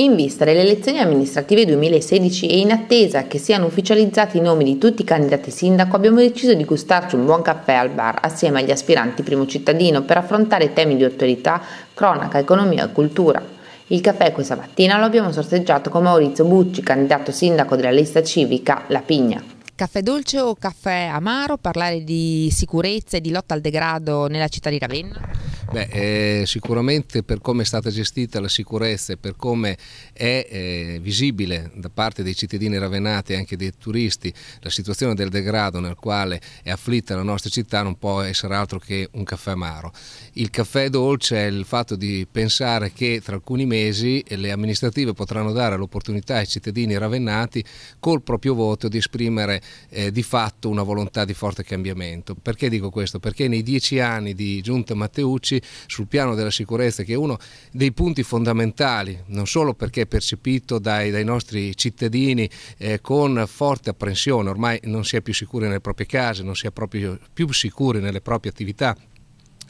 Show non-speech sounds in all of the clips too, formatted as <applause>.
In vista delle elezioni amministrative 2016 e in attesa che siano ufficializzati i nomi di tutti i candidati sindaco, abbiamo deciso di gustarci un buon caffè al bar assieme agli aspiranti primo cittadino per affrontare temi di attualità, cronaca, economia e cultura. Il caffè questa mattina lo abbiamo sorteggiato con Maurizio Bucci, candidato sindaco della lista civica La Pigna. Caffè dolce o caffè amaro? Parlare di sicurezza e di lotta al degrado nella città di Ravenna? Beh, eh, sicuramente per come è stata gestita la sicurezza e per come è eh, visibile da parte dei cittadini ravenati e anche dei turisti la situazione del degrado nel quale è afflitta la nostra città non può essere altro che un caffè amaro. Il caffè dolce è il fatto di pensare che tra alcuni mesi le amministrative potranno dare l'opportunità ai cittadini ravennati col proprio voto di esprimere eh, di fatto una volontà di forte cambiamento. Perché dico questo? Perché nei dieci anni di Giunta Matteucci sul piano della sicurezza che è uno dei punti fondamentali, non solo perché è percepito dai, dai nostri cittadini eh, con forte apprensione, ormai non si è più sicuri nelle proprie case, non si è proprio più sicuri nelle proprie attività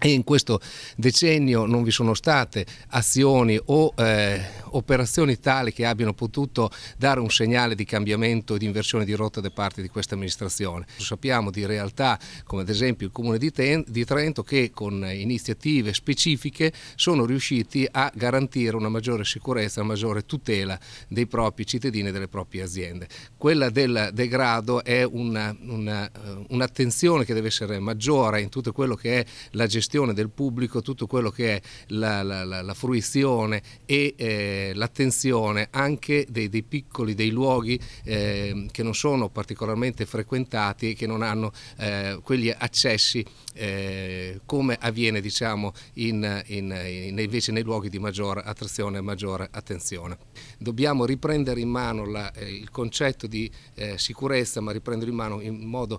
e in questo decennio non vi sono state azioni o eh, operazioni tali che abbiano potuto dare un segnale di cambiamento e di inversione di rotta da parte di questa amministrazione. Sappiamo di realtà come ad esempio il Comune di, Ten di Trento che con iniziative specifiche sono riusciti a garantire una maggiore sicurezza, una maggiore tutela dei propri cittadini e delle proprie aziende. Quella del degrado è un'attenzione una, una eh, che deve essere maggiore in tutto quello che è la gestione gestione del pubblico tutto quello che è la, la, la, la fruizione e eh, l'attenzione anche dei, dei, piccoli, dei luoghi eh, che non sono particolarmente frequentati e che non hanno eh, quegli accessi eh, come avviene diciamo, in, in, in, invece nei luoghi di maggiore attrazione e maggiore attenzione. Dobbiamo riprendere in mano eh, il concetto di eh, sicurezza ma riprendere in mano in modo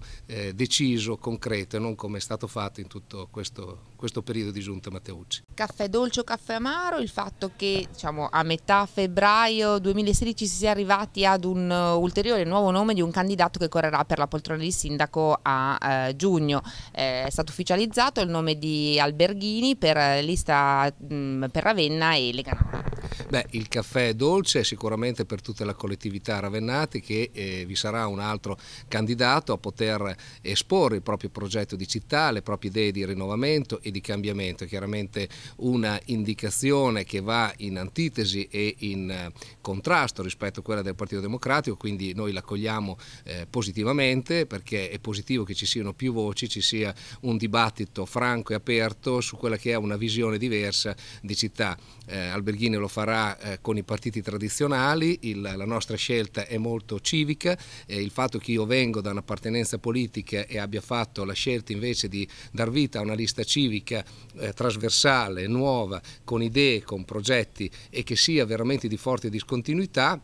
deciso, concreto e non come è stato fatto in tutto questo questo periodo di giunta Matteucci. Caffè dolce o caffè amaro, il fatto che diciamo, a metà febbraio 2016 si sia arrivati ad un eh, ulteriore nuovo nome di un candidato che correrà per la poltrona di sindaco a eh, giugno. Eh, è stato ufficializzato il nome di Alberghini per eh, lista mh, mm, per Ravenna e Leganano. Beh, il caffè è dolce sicuramente per tutta la collettività Ravennati che eh, vi sarà un altro candidato a poter esporre il proprio progetto di città, le proprie idee di rinnovamento e di cambiamento. Chiaramente una indicazione che va in antitesi e in eh, contrasto rispetto a quella del Partito Democratico, quindi noi l'accogliamo eh, positivamente perché è positivo che ci siano più voci, ci sia un dibattito franco e aperto su quella che è una visione diversa di città. Eh, Alberghini lo farà farà eh, con i partiti tradizionali, il, la nostra scelta è molto civica, eh, il fatto che io vengo da un'appartenenza politica e abbia fatto la scelta invece di dar vita a una lista civica eh, trasversale, nuova, con idee, con progetti e che sia veramente di forte discontinuità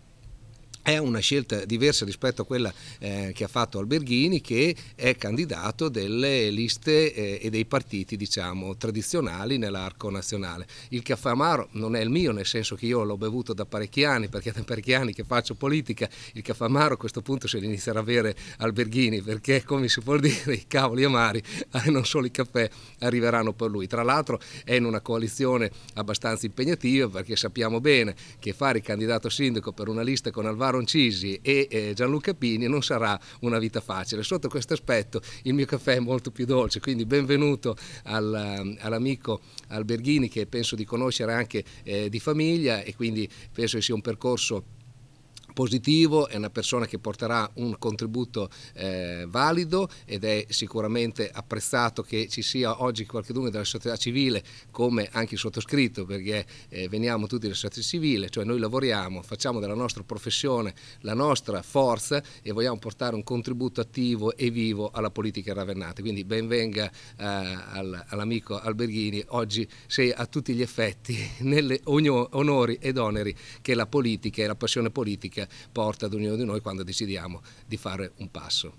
è una scelta diversa rispetto a quella eh, che ha fatto Alberghini che è candidato delle liste eh, e dei partiti diciamo, tradizionali nell'arco nazionale. Il caffè amaro non è il mio nel senso che io l'ho bevuto da parecchi anni perché è da parecchi anni che faccio politica, il caffè amaro a questo punto se li inizierà a bere Alberghini perché come si può dire i cavoli amari <laughs> eh, non solo i caffè arriveranno per lui. Tra l'altro è in una coalizione abbastanza impegnativa perché sappiamo bene che fare il candidato sindaco per una lista con Alvaro Maroncisi e eh, Gianluca Pini non sarà una vita facile. Sotto questo aspetto il mio caffè è molto più dolce, quindi benvenuto al, eh, all'amico Alberghini che penso di conoscere anche eh, di famiglia e quindi penso che sia un percorso positivo, è una persona che porterà un contributo eh, valido ed è sicuramente apprezzato che ci sia oggi qualcuno della società civile come anche il sottoscritto perché eh, veniamo tutti dalla società civile, cioè noi lavoriamo, facciamo della nostra professione la nostra forza e vogliamo portare un contributo attivo e vivo alla politica ravennata. Quindi benvenga eh, all'amico Alberghini, oggi sei a tutti gli effetti, <laughs> nelle onori ed oneri che la politica e la passione politica porta ad ognuno di noi quando decidiamo di fare un passo.